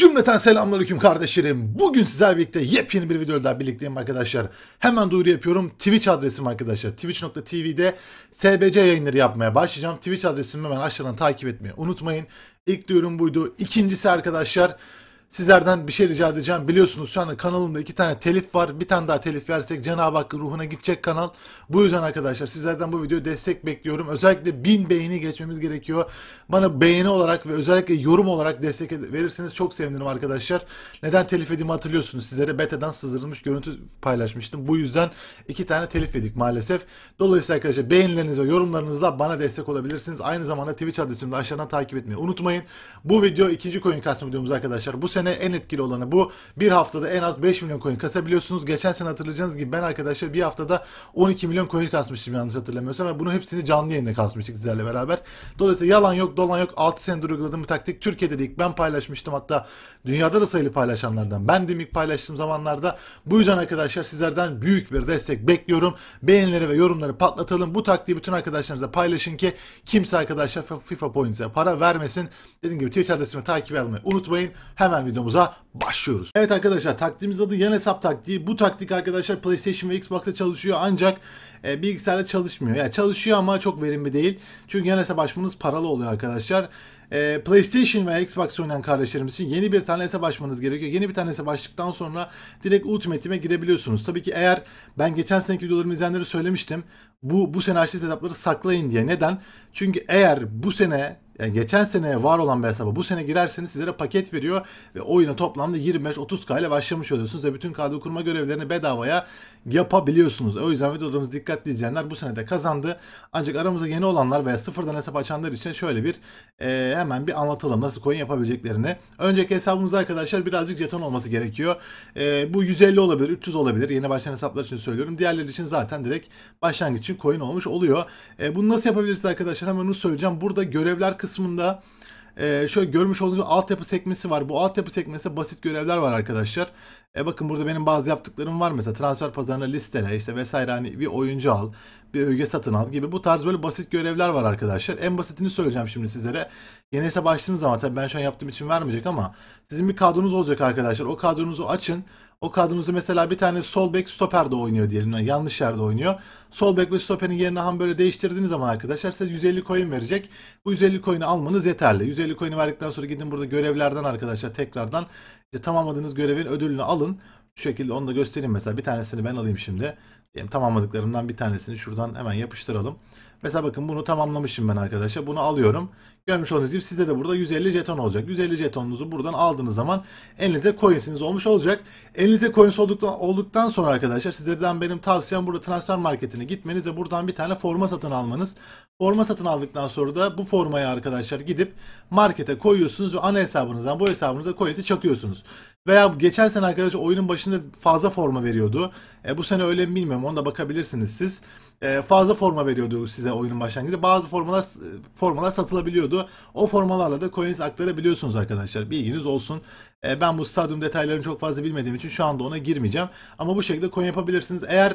Cümleten selamünaleyküm kardeşlerim. Bugün sizlerle birlikte yepyeni bir videoda birlikteyim arkadaşlar. Hemen duyuru yapıyorum. Twitch adresim arkadaşlar. Twitch.tv'de SBC yayınları yapmaya başlayacağım. Twitch adresimi hemen aşağıdan takip etmeyi unutmayın. İlk duyurum buydu. İkincisi arkadaşlar Sizlerden bir şey rica edeceğim. Biliyorsunuz şu anda kanalımda iki tane telif var. Bir tane daha telif versek Cenab-ı Hakk'ın ruhuna gidecek kanal. Bu yüzden arkadaşlar sizlerden bu videoya destek bekliyorum. Özellikle bin beğeni geçmemiz gerekiyor. Bana beğeni olarak ve özellikle yorum olarak destek verirseniz çok sevinirim arkadaşlar. Neden telif yediğimi hatırlıyorsunuz. Sizlere beta'dan sızdırılmış görüntü paylaşmıştım. Bu yüzden iki tane telif yedik maalesef. Dolayısıyla arkadaşlar beğenileriniz yorumlarınızla bana destek olabilirsiniz. Aynı zamanda Twitch adresimde aşağıdan takip etmeyi unutmayın. Bu video ikinci coin kasma videomuz arkadaşlar. Bu sene sene en etkili olanı bu. Bir haftada en az 5 milyon coin kasabiliyorsunuz. Geçen sene hatırlayacağınız gibi ben arkadaşlar bir haftada 12 milyon coin kasmıştım yanlış hatırlamıyorsam. Ve bunu hepsini canlı yayında kasmıştık sizlerle beraber. Dolayısıyla yalan yok dolan yok 6 senedir uyguladığım bir taktik. Türkiye'de de ilk ben paylaşmıştım hatta dünyada da sayılı paylaşanlardan. Ben de ilk paylaştığım zamanlarda. Bu yüzden arkadaşlar sizlerden büyük bir destek bekliyorum. Beğenileri ve yorumları patlatalım. Bu taktiği bütün arkadaşlarınızla paylaşın ki kimse arkadaşlar FIFA Points'e para vermesin. Dediğim gibi Twitch adresimi takip etmeyi unutmayın. Hemen videomuza başlıyoruz. Evet arkadaşlar taktiğimiz adı yan hesap taktiği. Bu taktik arkadaşlar PlayStation ve Xbox'ta çalışıyor ancak e, bilgisayarda çalışmıyor. Yani çalışıyor ama çok verimli değil. Çünkü yan hesap açmanız paralı oluyor arkadaşlar. E, PlayStation ve Xbox oynayan kardeşlerimiz için yeni bir tane hesap açmanız gerekiyor. Yeni bir tane hesap açtıktan sonra direkt Ultimate'ime girebiliyorsunuz. Tabii ki eğer ben geçen seneki videolarımı izleyenlere söylemiştim. Bu, bu sene açtığınız hesapları saklayın diye. Neden? Çünkü eğer bu sene yani geçen sene var olan bir hesaba bu sene girerseniz sizlere paket veriyor ve oyuna toplamda 25-30k ile başlamış oluyorsunuz ve bütün kadro kurma görevlerini bedavaya yapabiliyorsunuz. O yüzden videolarımızı dikkatli izleyenler bu sene de kazandı. Ancak aramızda yeni olanlar veya sıfırdan hesap açanlar için şöyle bir e, hemen bir anlatalım nasıl coin yapabileceklerini. Önceki hesabımızda arkadaşlar birazcık jeton olması gerekiyor. E, bu 150 olabilir, 300 olabilir. Yeni başlayan hesaplar için söylüyorum. Diğerleri için zaten direkt başlangıç için coin olmuş oluyor. E, bunu nasıl yapabiliriz arkadaşlar hemen onu söyleyeceğim. Burada görevler kısmı kısmında e, şöyle görmüş olduğunuz gibi altyapı sekmesi var. Bu altyapı sekmesinde basit görevler var arkadaşlar. E bakın burada benim bazı yaptıklarım var mesela transfer pazarına listele işte vesaire hani bir oyuncu al bir öge satın al gibi bu tarz böyle basit görevler var arkadaşlar. En basitini söyleyeceğim şimdi sizlere. Yeni hesap açtığınız zaman tabii ben şu an yaptığım için vermeyecek ama sizin bir kadronuz olacak arkadaşlar. O kadronuzu açın. O kadronuzda mesela bir tane sol bek stoper de oynuyor diyelim. Yani yanlış yerde oynuyor. Sol bek ve stoperin yerini ham böyle değiştirdiğiniz zaman arkadaşlar size 150 coin verecek. Bu 150 coin'i almanız yeterli. 150 coin'i verdikten sonra gidin burada görevlerden arkadaşlar tekrardan işte tamamladığınız görevin ödülünü alın. Şu şekilde onu da göstereyim mesela. Bir tanesini ben alayım şimdi. Diyelim tamamladıklarımdan bir tanesini şuradan hemen yapıştıralım. Mesela bakın bunu tamamlamışım ben arkadaşlar. Bunu alıyorum. Görmüş olduğunuz gibi size de burada 150 jeton olacak. 150 jetonunuzu buradan aldığınız zaman elinize coinsiniz olmuş olacak. Elinize coins olduktan, olduktan sonra arkadaşlar sizlerden benim tavsiyem burada transfer marketine gitmeniz ve buradan bir tane forma satın almanız. Forma satın aldıktan sonra da bu formayı arkadaşlar gidip markete koyuyorsunuz ve ana hesabınızdan bu hesabınıza coins'i çakıyorsunuz. Veya geçen sene arkadaşlar oyunun başında fazla forma veriyordu. E, bu sene öyle mi bilmiyorum ona da bakabilirsiniz siz. E, fazla forma veriyordu size oyunun başlangıcında. Bazı formalar e, formalar satılabiliyordu. O formalarla da coins aktarabiliyorsunuz arkadaşlar. Bilginiz olsun. E, ben bu stadyum detaylarını çok fazla bilmediğim için şu anda ona girmeyeceğim. Ama bu şekilde coin yapabilirsiniz. Eğer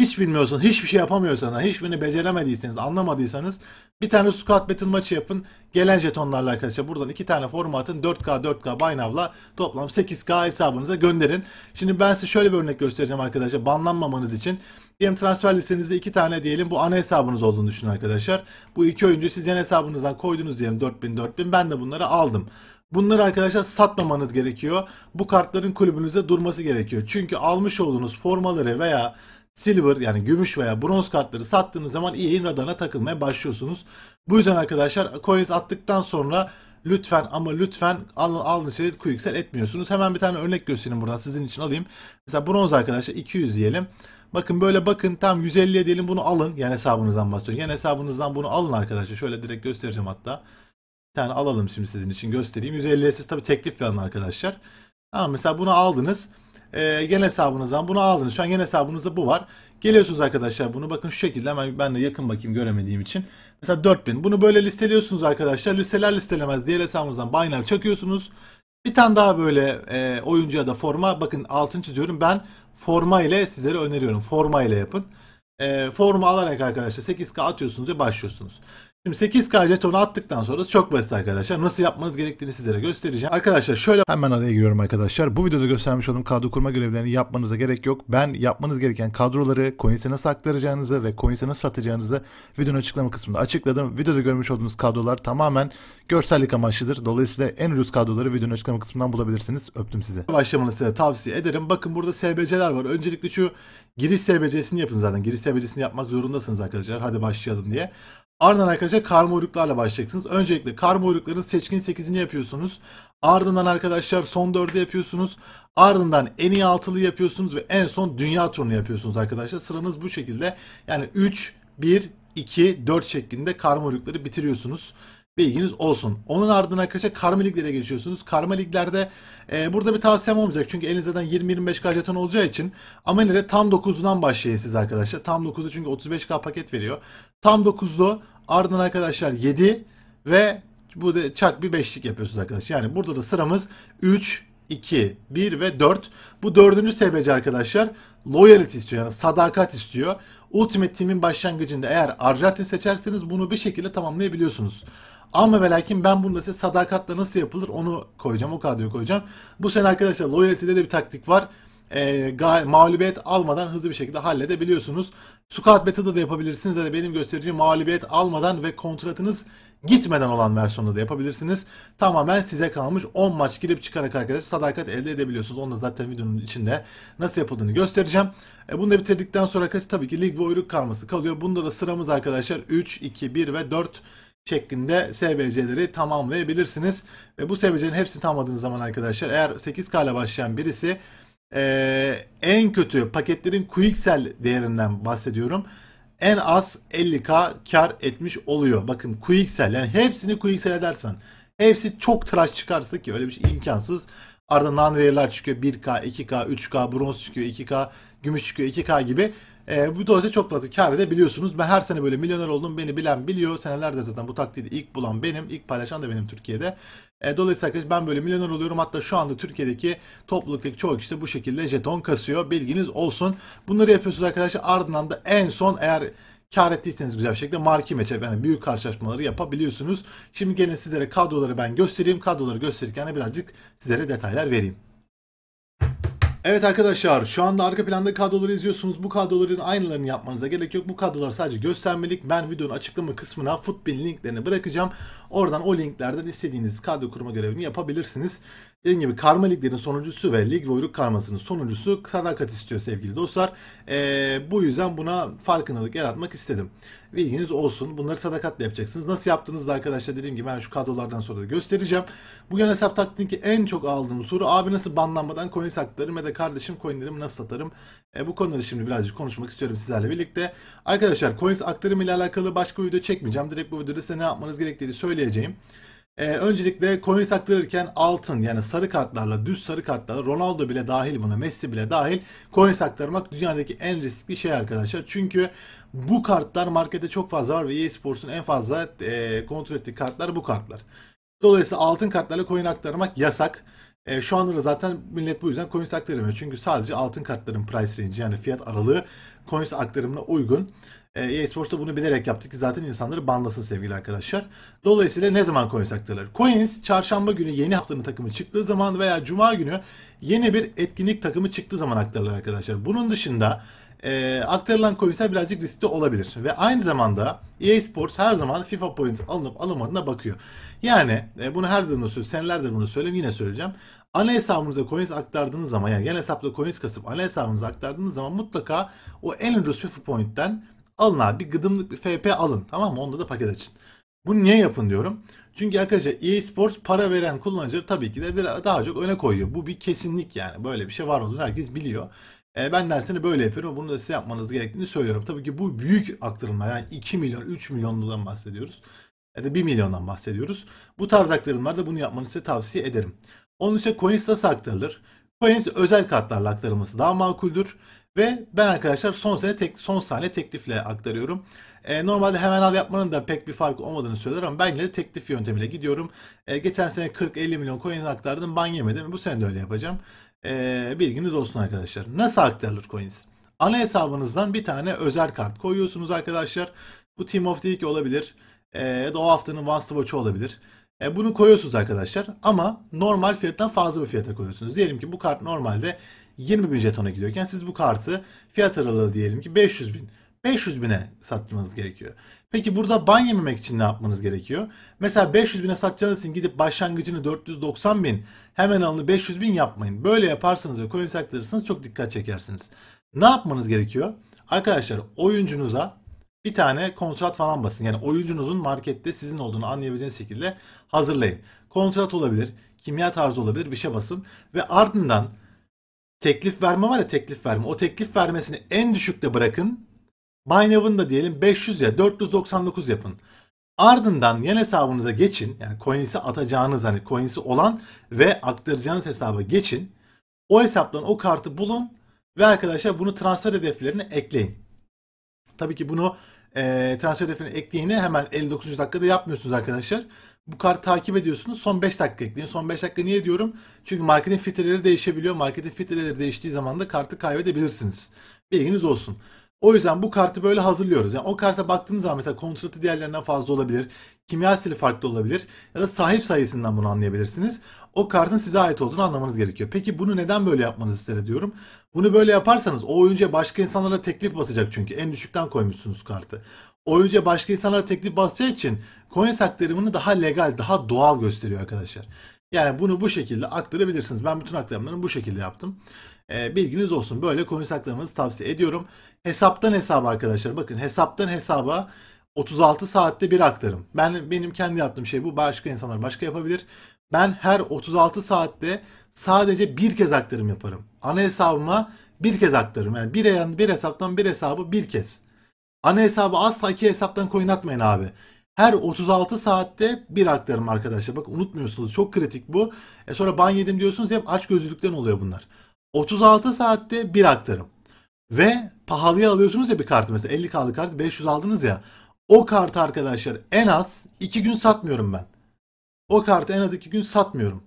hiç bilmiyorsun, hiçbir şey yapamıyorsanız, hiçbirini beceremediyseniz, anlamadıysanız bir tane squat battle maçı yapın. Gelen jetonlarla arkadaşlar buradan iki tane formu atın. 4K 4K baynavla toplam 8K hesabınıza gönderin. Şimdi ben size şöyle bir örnek göstereceğim arkadaşlar banlanmamanız için. Diyelim transfer listenizde iki tane diyelim bu ana hesabınız olduğunu düşünün arkadaşlar. Bu iki oyuncu siz yan hesabınızdan koydunuz diyelim 4000 4000 ben de bunları aldım. Bunları arkadaşlar satmamanız gerekiyor. Bu kartların kulübünüzde durması gerekiyor. Çünkü almış olduğunuz formaları veya silver yani gümüş veya bronz kartları sattığınız zaman EA'in radarına takılmaya başlıyorsunuz. Bu yüzden arkadaşlar coins attıktan sonra lütfen ama lütfen al, alın şeyi quick sell etmiyorsunuz. Hemen bir tane örnek göstereyim buradan sizin için alayım. Mesela bronz arkadaşlar 200 diyelim. Bakın böyle bakın tam 150'ye diyelim bunu alın. Yani hesabınızdan bahsediyorum. Yani hesabınızdan bunu alın arkadaşlar. Şöyle direkt göstereceğim hatta. Bir tane alalım şimdi sizin için göstereyim. 150'ye siz tabii teklif verin arkadaşlar. Tamam mesela bunu aldınız e, ee, gen hesabınızdan bunu aldınız. Şu an gen hesabınızda bu var. Geliyorsunuz arkadaşlar bunu bakın şu şekilde hemen ben de yakın bakayım göremediğim için. Mesela 4000 bunu böyle listeliyorsunuz arkadaşlar. Listeler listelemez diğer hesabınızdan Binance çakıyorsunuz. Bir tane daha böyle e, oyuncu ya da forma bakın altın çiziyorum ben forma ile sizlere öneriyorum. Forma ile yapın. E, forma alarak arkadaşlar 8K atıyorsunuz ve başlıyorsunuz. Şimdi 8K jetonu attıktan sonra çok basit arkadaşlar. Nasıl yapmanız gerektiğini sizlere göstereceğim. Arkadaşlar şöyle hemen araya giriyorum arkadaşlar. Bu videoda göstermiş olduğum kadro kurma görevlerini yapmanıza gerek yok. Ben yapmanız gereken kadroları, coins'e nasıl aktaracağınızı ve coins'e nasıl satacağınızı videonun açıklama kısmında açıkladım. Videoda görmüş olduğunuz kadrolar tamamen görsellik amaçlıdır. Dolayısıyla en ucuz kadroları videonun açıklama kısmından bulabilirsiniz. Öptüm sizi. Başlamanızı size tavsiye ederim. Bakın burada SBC'ler var. Öncelikle şu giriş SBC'sini yapın zaten. Giriş SBC'sini yapmak zorundasınız arkadaşlar. Hadi başlayalım diye. Ardından arkadaşlar karma uyruklarla başlayacaksınız. Öncelikle karma uyrukların seçkin 8'ini yapıyorsunuz. Ardından arkadaşlar son 4'ü yapıyorsunuz. Ardından en iyi 6'lı yapıyorsunuz ve en son dünya turunu yapıyorsunuz arkadaşlar. Sıranız bu şekilde. Yani 3, 1, 2, 4 şeklinde karma uyrukları bitiriyorsunuz. Bilginiz olsun. Onun ardından arkadaşlar karma liglere geçiyorsunuz. Karma liglerde e, burada bir tavsiyem olmayacak. Çünkü elinizde zaten 20-25k jeton olacağı için. Ama yine de tam 9'undan başlayın siz arkadaşlar. Tam 9'u çünkü 35k paket veriyor. Tam 9'lu ardından arkadaşlar 7 ve bu da çak bir 5'lik yapıyorsunuz arkadaşlar. Yani burada da sıramız 3, 2, 1 ve 4. Bu dördüncü SBC arkadaşlar loyalty istiyor yani sadakat istiyor. Ultimate Team'in başlangıcında eğer Arjantin seçerseniz bunu bir şekilde tamamlayabiliyorsunuz. Ama ve lakin ben bunu size sadakatle nasıl yapılır onu koyacağım. O kadroya koyacağım. Bu sene arkadaşlar Loyality'de de bir taktik var e, mağlubiyet almadan hızlı bir şekilde halledebiliyorsunuz. Squad Beta'da da yapabilirsiniz. Ya da benim göstereceğim mağlubiyet almadan ve kontratınız gitmeden olan versiyonda da yapabilirsiniz. Tamamen size kalmış 10 maç girip çıkarak arkadaşlar sadakat elde edebiliyorsunuz. Onu da zaten videonun içinde nasıl yapıldığını göstereceğim. E, bunu da bitirdikten sonra arkadaşlar tabii ki lig ve uyruk kalması kalıyor. Bunda da sıramız arkadaşlar 3, 2, 1 ve 4 şeklinde SBC'leri tamamlayabilirsiniz. Ve bu SBC'nin hepsini tamamladığınız zaman arkadaşlar eğer 8K ile başlayan birisi e, en kötü paketlerin Quicksell değerinden bahsediyorum en az 50k kar etmiş oluyor. Bakın Quicksell yani hepsini Quicksell edersen hepsi çok tıraş çıkarsa ki öyle bir şey imkansız. Ardından non çıkıyor 1k, 2k, 3k, bronz çıkıyor 2k, gümüş çıkıyor 2k gibi. E, bu dolayısıyla çok fazla kar edebiliyorsunuz. Ben her sene böyle milyoner oldum. Beni bilen biliyor. senelerde zaten bu taktiği ilk bulan benim. ilk paylaşan da benim Türkiye'de. E, dolayısıyla arkadaşlar ben böyle milyoner oluyorum. Hatta şu anda Türkiye'deki topluluktaki çoğu kişi de bu şekilde jeton kasıyor. Bilginiz olsun. Bunları yapıyorsunuz arkadaşlar. Ardından da en son eğer kar ettiyseniz güzel bir şekilde marki meçe yani büyük karşılaşmaları yapabiliyorsunuz. Şimdi gelin sizlere kadroları ben göstereyim. Kadroları gösterirken de birazcık sizlere detaylar vereyim. Evet arkadaşlar şu anda arka planda kadroları izliyorsunuz. Bu kadroların aynılarını yapmanıza gerek yok. Bu kadrolar sadece göstermelik. Ben videonun açıklama kısmına Footbin linklerini bırakacağım. Oradan o linklerden istediğiniz kadro kurma görevini yapabilirsiniz. Dediğim gibi karma liglerin sonuncusu ve lig voyruk karmasının sonuncusu sadakat istiyor sevgili dostlar. Ee, bu yüzden buna farkındalık yaratmak istedim. Bilginiz olsun. Bunları sadakatle yapacaksınız. Nasıl yaptığınızı da arkadaşlar dediğim gibi ben şu kadrolardan sonra da göstereceğim. Bugün hesap ki en çok aldığım soru abi nasıl banlanmadan coin saklarım ya da kardeşim coinlerimi nasıl satarım? E, ee, bu konuları şimdi birazcık konuşmak istiyorum sizlerle birlikte. Arkadaşlar coin aktarımı ile alakalı başka bir video çekmeyeceğim. Direkt bu videoda size ne yapmanız gerektiğini söyleyeceğim. E, öncelikle coin saklanırken altın yani sarı kartlarla düz sarı kartlarla Ronaldo bile dahil buna Messi bile dahil coin saklamak dünyadaki en riskli şey arkadaşlar. Çünkü bu kartlar markette çok fazla var ve e Sports'un en fazla e, kontrol ettiği kartlar bu kartlar. Dolayısıyla altın kartlarla coin aktarmak yasak. E, şu anda da zaten millet bu yüzden coins aktaramıyor. Çünkü sadece altın kartların price range yani fiyat aralığı coins aktarımına uygun e-sports'ta e bunu bilerek yaptık ki zaten insanları banlasın sevgili arkadaşlar. Dolayısıyla ne zaman coins aktarılır? Coins çarşamba günü yeni haftanın takımı çıktığı zaman veya cuma günü yeni bir etkinlik takımı çıktığı zaman aktarırlar arkadaşlar. Bunun dışında e, aktarılan coinsler birazcık riskli olabilir. Ve aynı zamanda EA Sports her zaman FIFA points alınıp alınmadığına bakıyor. Yani e, bunu her durumda söylüyorum. Senelerde bunu söyleyeyim yine söyleyeceğim. Ana hesabınıza coins aktardığınız zaman yani yan hesapta coins kasıp ana hesabınıza aktardığınız zaman mutlaka o en ucuz FIFA point'ten Alın abi bir gıdımlık bir FP alın tamam mı? Onda da paket açın. Bunu niye yapın diyorum. Çünkü arkadaşlar e-sports para veren kullanıcıları tabii ki de daha çok öne koyuyor. Bu bir kesinlik yani. Böyle bir şey var olduğunu herkes biliyor. E, ben dersini böyle yapıyorum. Bunu da size yapmanız gerektiğini söylüyorum. Tabii ki bu büyük aktarımlar. Yani 2 milyon, 3 milyonludan bahsediyoruz. Ya da 1 milyondan bahsediyoruz. Bu tarz aktarımlarda bunu yapmanızı size tavsiye ederim. Onun ise CoinStas'a aktarılır. Coins özel kartlarla aktarılması daha makuldür. Ve ben arkadaşlar son sene tek, son saniye teklifle aktarıyorum. E, normalde hemen al yapmanın da pek bir farkı olmadığını söyler ama ben yine de teklif yöntemiyle gidiyorum. E, geçen sene 40-50 milyon coin aktardım ban yemedim. Bu sene de öyle yapacağım. E, bilginiz olsun arkadaşlar. Nasıl aktarılır coins? Ana hesabınızdan bir tane özel kart koyuyorsunuz arkadaşlar. Bu Team of the Week olabilir. E, ya da o haftanın One Watch'ı olabilir. E, bunu koyuyorsunuz arkadaşlar ama normal fiyattan fazla bir fiyata koyuyorsunuz. Diyelim ki bu kart normalde 20 bin jetona gidiyorken siz bu kartı fiyat aralığı diyelim ki 500 bin. 500 bine satmanız gerekiyor. Peki burada ban yememek için ne yapmanız gerekiyor? Mesela 500 bine satacağınız için gidip başlangıcını 490 bin hemen alını 500 bin yapmayın. Böyle yaparsanız ve koyun aktarırsanız çok dikkat çekersiniz. Ne yapmanız gerekiyor? Arkadaşlar oyuncunuza bir tane kontrat falan basın. Yani oyuncunuzun markette sizin olduğunu anlayabileceğiniz şekilde hazırlayın. Kontrat olabilir, kimya tarzı olabilir bir şey basın. Ve ardından teklif verme var ya teklif verme. O teklif vermesini en düşükte bırakın. Binev'ın da diyelim 500 ya 499 yapın. Ardından yan hesabınıza geçin. Yani coins'i atacağınız hani coins'i olan ve aktaracağınız hesaba geçin. O hesaptan o kartı bulun ve arkadaşlar bunu transfer hedeflerine ekleyin. Tabii ki bunu e, transfer hedefine ekleyeni hemen 59. dakikada yapmıyorsunuz arkadaşlar. Bu kartı takip ediyorsunuz. Son 5 dakika ekleyin. Son 5 dakika niye diyorum? Çünkü marketin filtreleri değişebiliyor. Marketin filtreleri değiştiği zaman da kartı kaybedebilirsiniz. Bilginiz olsun. O yüzden bu kartı böyle hazırlıyoruz. Yani o karta baktığınız zaman mesela kontratı diğerlerinden fazla olabilir. Kimya stili farklı olabilir. Ya da sahip sayısından bunu anlayabilirsiniz. O kartın size ait olduğunu anlamanız gerekiyor. Peki bunu neden böyle yapmanızı ister diyorum. Bunu böyle yaparsanız o oyuncuya başka insanlara teklif basacak çünkü. En düşükten koymuşsunuz kartı. O oyuncuya başka insanlara teklif basacağı için coin aktarımını daha legal, daha doğal gösteriyor arkadaşlar. Yani bunu bu şekilde aktarabilirsiniz. Ben bütün aktarımlarımı bu şekilde yaptım. Ee, bilginiz olsun. Böyle coin saklamanızı tavsiye ediyorum. Hesaptan hesaba arkadaşlar. Bakın hesaptan hesaba 36 saatte bir aktarım. Ben benim kendi yaptığım şey bu. Başka insanlar başka yapabilir. Ben her 36 saatte sadece bir kez aktarım yaparım. Ana hesabıma bir kez aktarım. Yani bir, bir hesaptan bir hesabı bir kez. Ana hesabı asla iki hesaptan coin atmayın abi. Her 36 saatte bir aktarım arkadaşlar. Bak unutmuyorsunuz çok kritik bu. E sonra ban yedim diyorsunuz hep aç gözlülükten oluyor bunlar. 36 saatte bir aktarım. Ve pahalıya alıyorsunuz ya bir kartı mesela 50 kalı kart 500 aldınız ya. O kartı arkadaşlar en az 2 gün satmıyorum ben. O kartı en az 2 gün satmıyorum.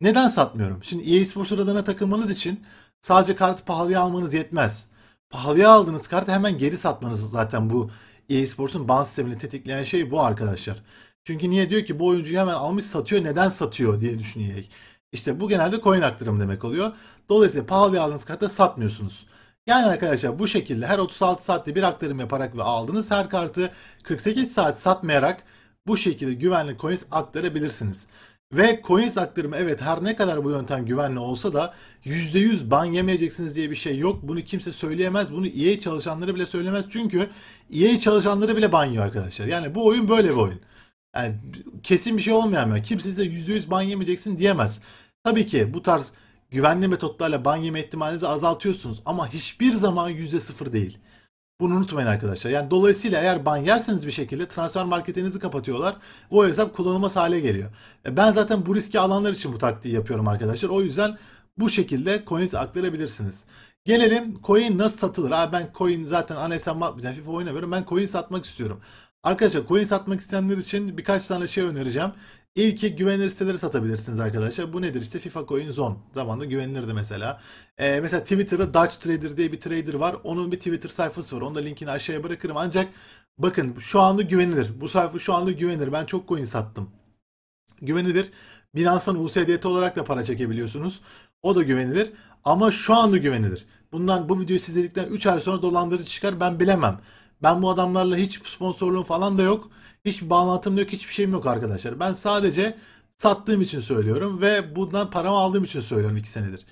Neden satmıyorum? Şimdi EA Sports radarına takılmanız için sadece kartı pahalıya almanız yetmez. Pahalıya aldığınız kartı hemen geri satmanız zaten bu EA Sports'un ban sistemini tetikleyen şey bu arkadaşlar. Çünkü niye diyor ki bu oyuncuyu hemen almış satıyor neden satıyor diye düşünüyor. E işte bu genelde coin aktarımı demek oluyor. Dolayısıyla pahalı aldığınız kartı satmıyorsunuz. Yani arkadaşlar bu şekilde her 36 saatte bir aktarım yaparak ve aldığınız her kartı 48 saat satmayarak bu şekilde güvenli coins aktarabilirsiniz. Ve coins aktarımı evet her ne kadar bu yöntem güvenli olsa da %100 ban yemeyeceksiniz diye bir şey yok. Bunu kimse söyleyemez. Bunu EA çalışanları bile söylemez. Çünkü EA çalışanları bile banlıyor arkadaşlar. Yani bu oyun böyle bir oyun. Yani kesin bir şey olmayamıyor. bir Kimse size %100 ban yemeyeceksin diyemez. Tabii ki bu tarz güvenli metotlarla ban yeme ihtimalinizi azaltıyorsunuz ama hiçbir zaman %0 değil. Bunu unutmayın arkadaşlar. Yani dolayısıyla eğer ban yerseniz bir şekilde transfer marketinizi kapatıyorlar. Bu hesap kullanılmaz hale geliyor. E, ben zaten bu riski alanlar için bu taktiği yapıyorum arkadaşlar. O yüzden bu şekilde coins aktarabilirsiniz. Gelelim coin nasıl satılır? Abi ben coin zaten anayasam FIFA oynamıyorum. Ben coin satmak istiyorum. Arkadaşlar coin satmak isteyenler için birkaç tane şey önereceğim. İlki güvenilir siteleri satabilirsiniz arkadaşlar. Bu nedir işte FIFA Coin Zone. Zamanında güvenilirdi mesela. Ee, mesela Twitter'da Dutch Trader diye bir trader var. Onun bir Twitter sayfası var. Onun da linkini aşağıya bırakırım. Ancak bakın şu anda güvenilir. Bu sayfa şu anda güvenilir. Ben çok coin sattım. Güvenilir. Binance'dan USDT olarak da para çekebiliyorsunuz. O da güvenilir. Ama şu anda güvenilir. Bundan bu videoyu izledikten 3 ay sonra dolandırıcı çıkar ben bilemem. Ben bu adamlarla hiç sponsorluğum falan da yok. Hiçbir bağlantım yok. Hiçbir şeyim yok arkadaşlar. Ben sadece sattığım için söylüyorum ve bundan paramı aldığım için söylüyorum 2 senedir.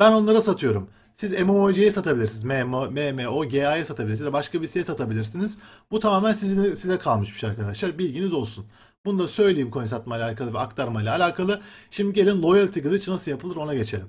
Ben onlara satıyorum. Siz MMOG'ye satabilirsiniz. MMOGA'ya satabilirsiniz. Başka bir şeye satabilirsiniz. Bu tamamen sizin, size kalmış bir şey arkadaşlar. Bilginiz olsun. Bunu da söyleyeyim coin satma ile alakalı ve aktarma ile alakalı. Şimdi gelin loyalty glitch nasıl yapılır ona geçelim.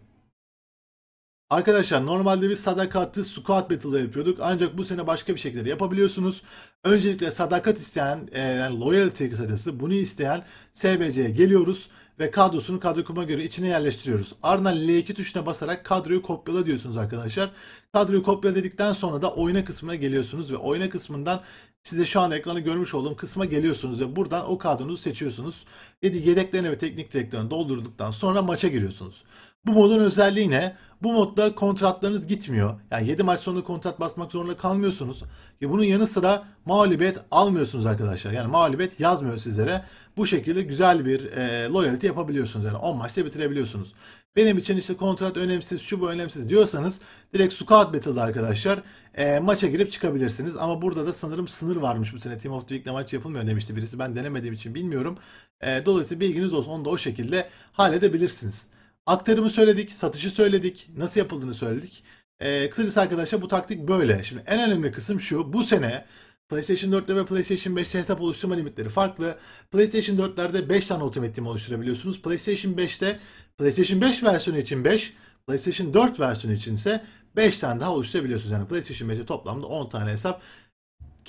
Arkadaşlar normalde biz sadakatli squat battle'da yapıyorduk. Ancak bu sene başka bir şekilde yapabiliyorsunuz. Öncelikle sadakat isteyen, e, yani loyalty kısacası bunu isteyen SBC'ye geliyoruz ve kadrosunu kadro kuma göre içine yerleştiriyoruz. Ardından L2 tuşuna basarak kadroyu kopyala diyorsunuz arkadaşlar. Kadroyu kopyala dedikten sonra da oyna kısmına geliyorsunuz ve oyna kısmından size şu anda ekranı görmüş olduğum kısma geliyorsunuz ve buradan o kadronuzu seçiyorsunuz. Yedi Yedeklerini ve teknik direktörünü doldurduktan sonra maça giriyorsunuz. Bu modun özelliği ne? Bu modda kontratlarınız gitmiyor. Yani 7 maç sonunda kontrat basmak zorunda kalmıyorsunuz. Ya bunun yanı sıra mağlubiyet almıyorsunuz arkadaşlar. Yani mağlubiyet yazmıyor sizlere. Bu şekilde güzel bir e, loyalty yapabiliyorsunuz. Yani 10 maçta bitirebiliyorsunuz. Benim için işte kontrat önemsiz, şu bu önemsiz diyorsanız direkt Squad Battle'da arkadaşlar e, maça girip çıkabilirsiniz. Ama burada da sanırım sınır varmış bu sene. Team of the Week'le maç yapılmıyor demişti birisi. Ben denemediğim için bilmiyorum. E, dolayısıyla bilginiz olsun. Onu da o şekilde halledebilirsiniz. Aktarımı söyledik, satışı söyledik, nasıl yapıldığını söyledik. Ee, kısacası arkadaşlar bu taktik böyle. Şimdi en önemli kısım şu. Bu sene PlayStation 4'te ve PlayStation 5'te hesap oluşturma limitleri farklı. PlayStation 4'lerde 5 tane Ultimate Team oluşturabiliyorsunuz. PlayStation 5'te PlayStation 5 versiyonu için 5, PlayStation 4 versiyonu için ise 5 tane daha oluşturabiliyorsunuz. Yani PlayStation 5'te toplamda 10 tane hesap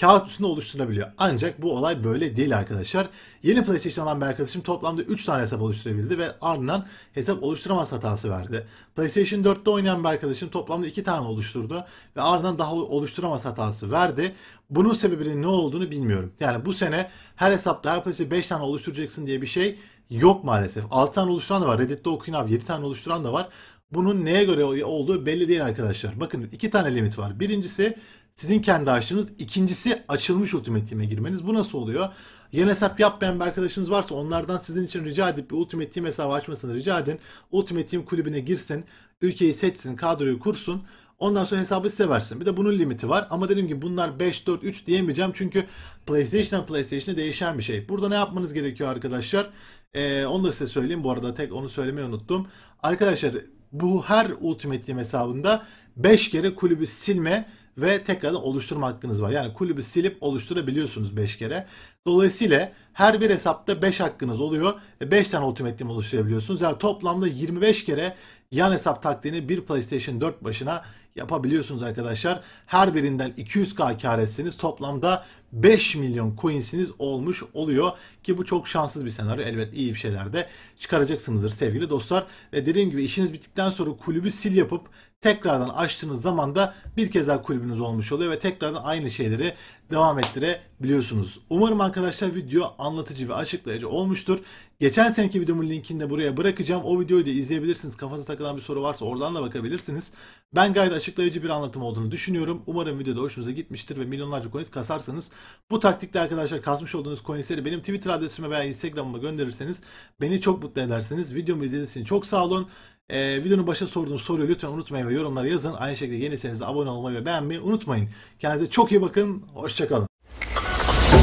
kağıt üstünde oluşturabiliyor. Ancak bu olay böyle değil arkadaşlar. Yeni PlayStation alan bir arkadaşım toplamda 3 tane hesap oluşturabildi ve ardından hesap oluşturamaz hatası verdi. PlayStation 4'te oynayan bir arkadaşım toplamda 2 tane oluşturdu ve ardından daha oluşturamaz hatası verdi. Bunun sebebinin ne olduğunu bilmiyorum. Yani bu sene her hesapta her PlayStation 5 tane oluşturacaksın diye bir şey yok maalesef. 6 tane oluşturan da var. Reddit'te okuyun abi 7 tane oluşturan da var. Bunun neye göre olduğu belli değil arkadaşlar. Bakın iki tane limit var. Birincisi sizin kendi açtığınız. ikincisi açılmış Ultimate Team'e girmeniz. Bu nasıl oluyor? Yan hesap yapmayan bir arkadaşınız varsa onlardan sizin için rica edip bir Ultimate Team hesabı açmasını rica edin. Ultimate Team kulübüne girsin. Ülkeyi seçsin. Kadroyu kursun. Ondan sonra hesabı size versin. Bir de bunun limiti var. Ama dedim ki bunlar 5, 4, 3 diyemeyeceğim. Çünkü PlayStation'dan PlayStation'a değişen bir şey. Burada ne yapmanız gerekiyor arkadaşlar? Ee, onu da size söyleyeyim. Bu arada tek onu söylemeyi unuttum. Arkadaşlar bu her Ultimate Team hesabında 5 kere kulübü silme ve tekrar oluşturma hakkınız var. Yani kulübü silip oluşturabiliyorsunuz 5 kere. Dolayısıyla her bir hesapta 5 hakkınız oluyor. 5 tane Ultimate Team oluşturabiliyorsunuz. Yani toplamda 25 kere yan hesap taktiğini bir PlayStation 4 başına yapabiliyorsunuz arkadaşlar. Her birinden 200k kar etseniz toplamda 5 milyon coinsiniz olmuş oluyor. Ki bu çok şanssız bir senaryo. Elbet iyi bir şeyler de çıkaracaksınızdır sevgili dostlar. Ve dediğim gibi işiniz bittikten sonra kulübü sil yapıp tekrardan açtığınız zaman da bir kez daha kulübünüz olmuş oluyor ve tekrardan aynı şeyleri devam ettirebiliyorsunuz. Umarım arkadaşlar video anlatıcı ve açıklayıcı olmuştur. Geçen seneki videomun linkini de buraya bırakacağım. O videoyu da izleyebilirsiniz. Kafanıza takılan bir soru varsa oradan da bakabilirsiniz. Ben gayet açıklayıcı bir anlatım olduğunu düşünüyorum. Umarım videoda hoşunuza gitmiştir ve milyonlarca coins kasarsanız bu taktikle arkadaşlar kasmış olduğunuz coinsleri benim Twitter adresime veya Instagram'ıma gönderirseniz beni çok mutlu edersiniz. Videomu izlediğiniz için çok sağ olun. Ee, videonun başında sorduğum soruyu lütfen unutmayın ve yorumlara yazın. Aynı şekilde yeniyseniz de abone olmayı ve beğenmeyi unutmayın. Kendinize çok iyi bakın. Hoşçakalın.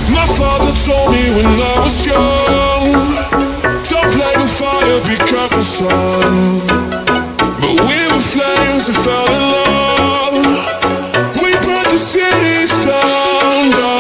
My father told me when I was young Don't play with fire, be careful son But we were flames and fell in love We burned the cities down, down